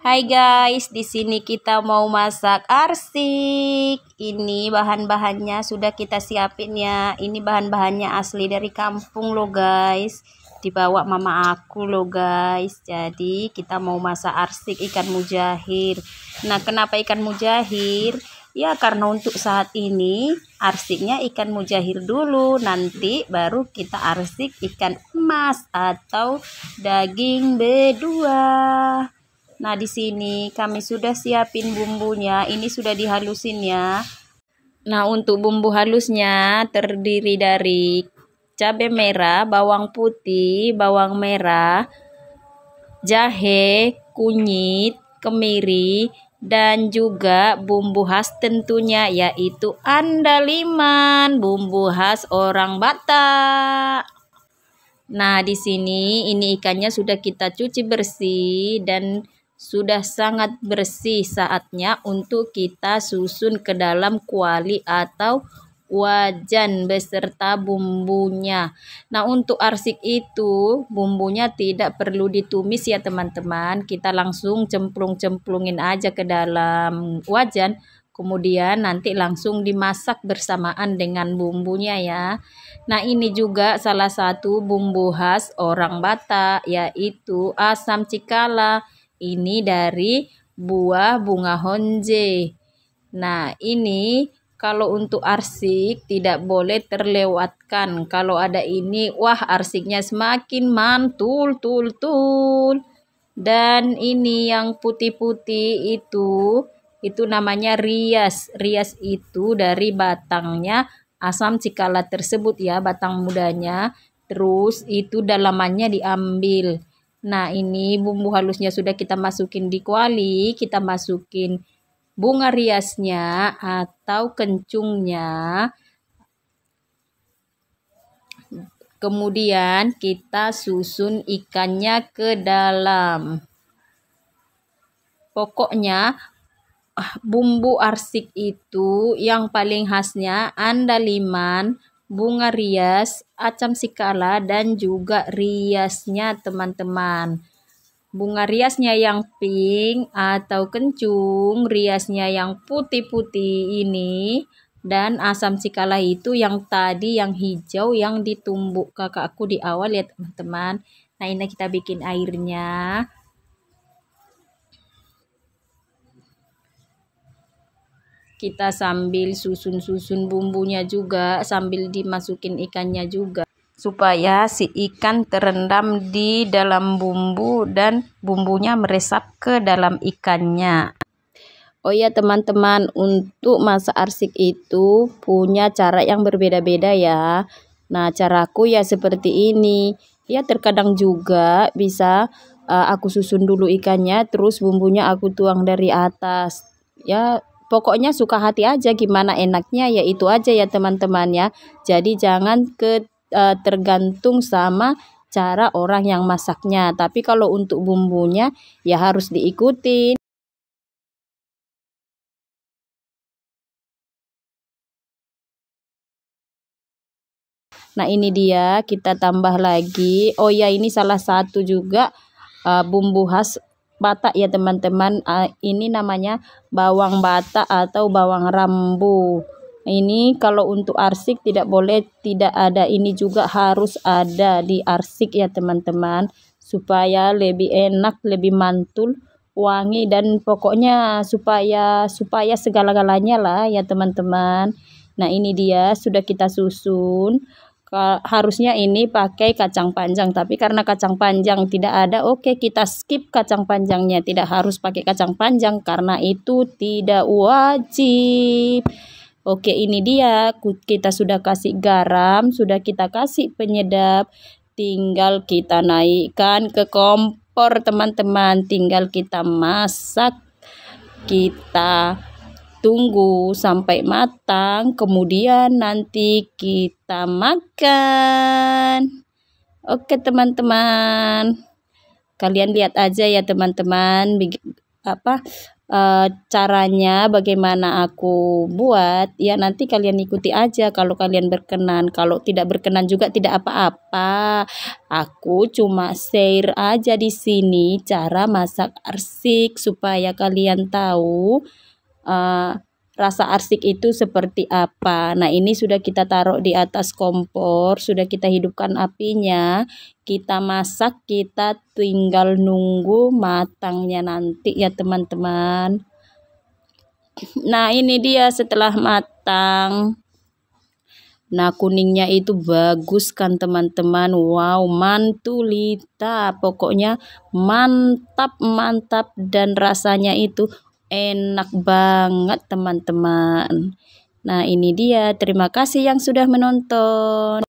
Hai guys, di sini kita mau masak arsik. Ini bahan-bahannya sudah kita siapin ya. Ini bahan-bahannya asli dari kampung lo guys. Dibawa mama aku lo guys. Jadi kita mau masak arsik ikan mujahir. Nah, kenapa ikan mujahir? Ya karena untuk saat ini arsiknya ikan mujahir dulu. Nanti baru kita arsik ikan emas atau daging bedua. Nah, di sini kami sudah siapin bumbunya. Ini sudah dihalusin ya. Nah, untuk bumbu halusnya terdiri dari cabai merah, bawang putih, bawang merah, jahe, kunyit, kemiri, dan juga bumbu khas tentunya yaitu andaliman, bumbu khas orang Batak. Nah, di sini ini ikannya sudah kita cuci bersih dan sudah sangat bersih saatnya untuk kita susun ke dalam kuali atau wajan beserta bumbunya. Nah, untuk arsik itu bumbunya tidak perlu ditumis ya teman-teman. Kita langsung cemplung-cemplungin aja ke dalam wajan. Kemudian nanti langsung dimasak bersamaan dengan bumbunya ya. Nah, ini juga salah satu bumbu khas orang Batak yaitu asam cikala. Ini dari buah bunga honje. Nah, ini kalau untuk arsik tidak boleh terlewatkan. Kalau ada ini, wah arsiknya semakin mantul, tul, tul. Dan ini yang putih-putih itu, itu namanya rias. Rias itu dari batangnya asam cikala tersebut ya, batang mudanya. Terus itu dalamannya diambil. Nah, ini bumbu halusnya sudah kita masukin di kuali, kita masukin bunga riasnya atau kencungnya. Kemudian kita susun ikannya ke dalam. Pokoknya ah, bumbu arsik itu yang paling khasnya andaliman bunga rias, acam sikala, dan juga riasnya teman-teman. Bunga riasnya yang pink atau kencung, riasnya yang putih-putih ini, dan asam sikala itu yang tadi yang hijau yang ditumbuk kakakku di awal ya teman-teman. Nah ini kita bikin airnya. kita sambil susun-susun bumbunya juga sambil dimasukin ikannya juga supaya si ikan terendam di dalam bumbu dan bumbunya meresap ke dalam ikannya Oh ya teman-teman untuk masak arsik itu punya cara yang berbeda-beda ya Nah caraku ya seperti ini ya terkadang juga bisa uh, aku susun dulu ikannya terus bumbunya aku tuang dari atas ya Pokoknya suka hati aja gimana enaknya ya itu aja ya teman-teman ya. Jadi jangan ke uh, tergantung sama cara orang yang masaknya. Tapi kalau untuk bumbunya ya harus diikuti. Nah ini dia kita tambah lagi. Oh ya ini salah satu juga uh, bumbu khas Batak ya teman-teman ini namanya bawang Batak atau bawang rambu ini kalau untuk arsik tidak boleh tidak ada ini juga harus ada di arsik ya teman-teman supaya lebih enak lebih mantul wangi dan pokoknya supaya supaya segala-galanya lah ya teman-teman nah ini dia sudah kita susun harusnya ini pakai kacang panjang tapi karena kacang panjang tidak ada oke okay, kita skip kacang panjangnya tidak harus pakai kacang panjang karena itu tidak wajib oke okay, ini dia kita sudah kasih garam sudah kita kasih penyedap tinggal kita naikkan ke kompor teman-teman tinggal kita masak kita tunggu sampai matang, kemudian nanti kita makan. Oke, teman-teman. Kalian lihat aja ya, teman-teman, apa e, caranya bagaimana aku buat. Ya, nanti kalian ikuti aja kalau kalian berkenan. Kalau tidak berkenan juga tidak apa-apa. Aku cuma share aja di sini cara masak arsik supaya kalian tahu Eh, rasa arsik itu seperti apa. Nah, ini sudah kita taruh di atas kompor, sudah kita hidupkan apinya, kita masak, kita tinggal nunggu matangnya nanti ya, teman-teman. Nah, ini dia setelah matang. Nah, kuningnya itu bagus kan teman-teman. Wow, mantulita. Pokoknya mantap-mantap dan rasanya itu enak banget teman-teman. Nah ini dia, terima kasih yang sudah menonton.